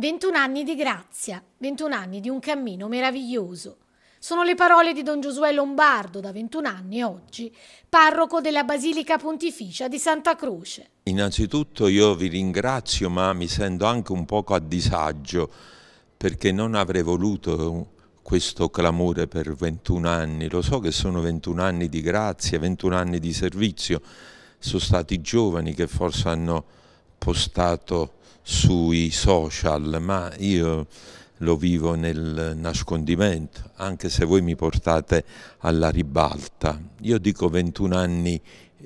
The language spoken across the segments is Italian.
21 anni di grazia, 21 anni di un cammino meraviglioso. Sono le parole di Don Giosuè Lombardo, da 21 anni oggi, parroco della Basilica Pontificia di Santa Croce. Innanzitutto io vi ringrazio, ma mi sento anche un poco a disagio, perché non avrei voluto questo clamore per 21 anni. Lo so che sono 21 anni di grazia, 21 anni di servizio. Sono stati giovani che forse hanno postato sui social, ma io lo vivo nel nascondimento, anche se voi mi portate alla ribalta. Io dico 21 anni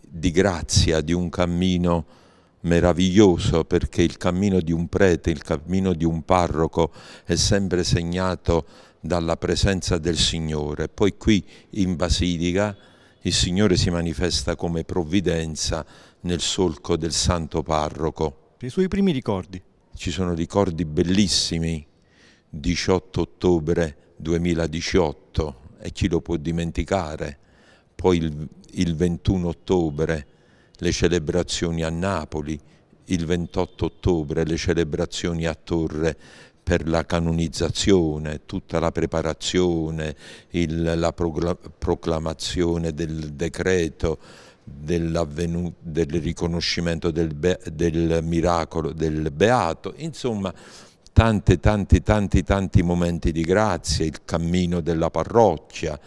di grazia, di un cammino meraviglioso, perché il cammino di un prete, il cammino di un parroco è sempre segnato dalla presenza del Signore. Poi qui in Basilica il Signore si manifesta come provvidenza nel solco del santo parroco. i suoi primi ricordi. Ci sono ricordi bellissimi, 18 ottobre 2018, e chi lo può dimenticare? Poi il, il 21 ottobre le celebrazioni a Napoli, il 28 ottobre le celebrazioni a Torre per la canonizzazione, tutta la preparazione, il, la proclamazione del decreto, del riconoscimento del, del miracolo del beato, insomma tanti tanti tanti tanti momenti di grazia, il cammino della parrocchia,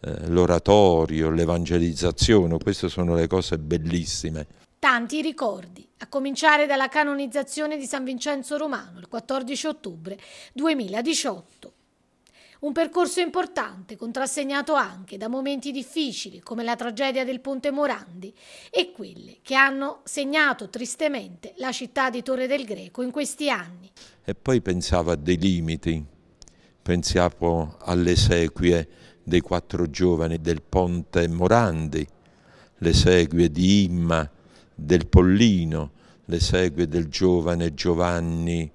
eh, l'oratorio, l'evangelizzazione, queste sono le cose bellissime tanti ricordi, a cominciare dalla canonizzazione di San Vincenzo Romano il 14 ottobre 2018. Un percorso importante, contrassegnato anche da momenti difficili come la tragedia del Ponte Morandi e quelle che hanno segnato tristemente la città di Torre del Greco in questi anni. E poi pensavo a dei limiti, pensavo alle sequie dei quattro giovani del Ponte Morandi, le sequie di Imma, del Pollino, le segue del giovane Giovanni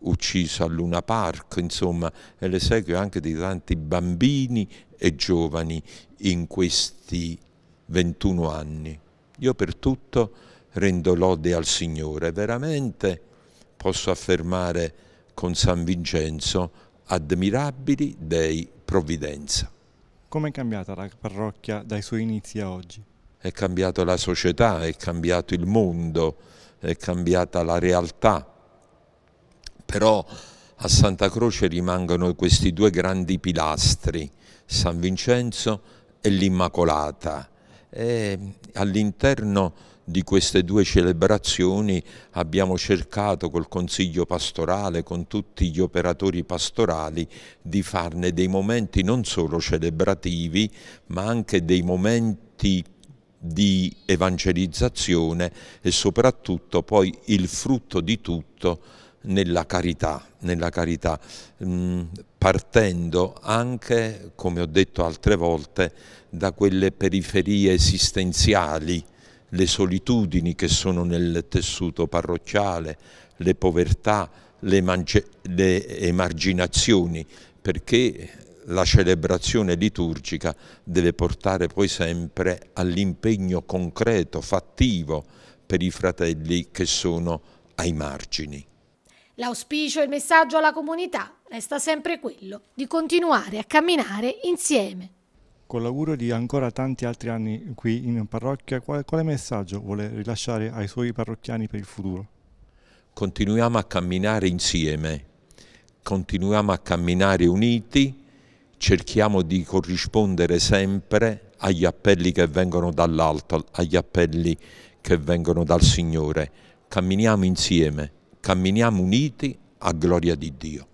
ucciso a Luna Park, insomma, e le segue anche di tanti bambini e giovani in questi 21 anni. Io per tutto rendo lode al Signore, veramente posso affermare con San Vincenzo admirabili dei provvidenza. Come è cambiata la parrocchia dai suoi inizi a oggi? è cambiata la società, è cambiato il mondo, è cambiata la realtà. Però a Santa Croce rimangono questi due grandi pilastri, San Vincenzo e l'Immacolata. all'interno di queste due celebrazioni abbiamo cercato col consiglio pastorale, con tutti gli operatori pastorali, di farne dei momenti non solo celebrativi, ma anche dei momenti di evangelizzazione e soprattutto poi il frutto di tutto nella carità, nella carità mm, partendo anche, come ho detto altre volte, da quelle periferie esistenziali, le solitudini che sono nel tessuto parrocchiale, le povertà, le, le emarginazioni, perché la celebrazione liturgica deve portare poi sempre all'impegno concreto, fattivo per i fratelli che sono ai margini. L'auspicio e il messaggio alla comunità resta sempre quello di continuare a camminare insieme. Con l'augurio di ancora tanti altri anni qui in parrocchia, quale, quale messaggio vuole rilasciare ai suoi parrocchiani per il futuro? Continuiamo a camminare insieme, continuiamo a camminare uniti, cerchiamo di corrispondere sempre agli appelli che vengono dall'alto, agli appelli che vengono dal Signore. Camminiamo insieme, camminiamo uniti a gloria di Dio.